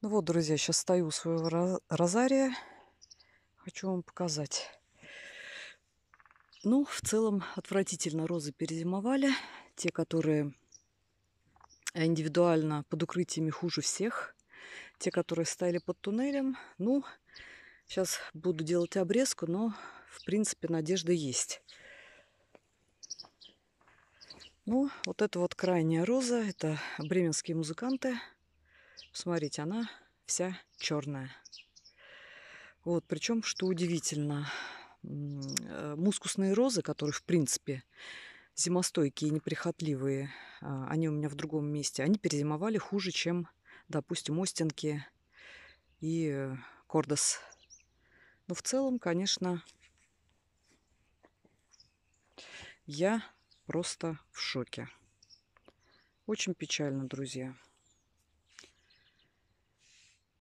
Ну вот, друзья, сейчас стою у своего розария. Хочу вам показать. Ну, в целом, отвратительно розы перезимовали. Те, которые индивидуально под укрытиями хуже всех. Те, которые стояли под туннелем. Ну, сейчас буду делать обрезку, но, в принципе, надежда есть. Ну, вот это вот крайняя роза. Это бременские музыканты. Посмотрите, она вся черная. Вот, причем, что удивительно, э, мускусные розы, которые, в принципе, зимостойкие и неприхотливые, а, они у меня в другом месте, они перезимовали хуже, чем, допустим, остинки и кордос. Но в целом, конечно, я просто в шоке. Очень печально, друзья.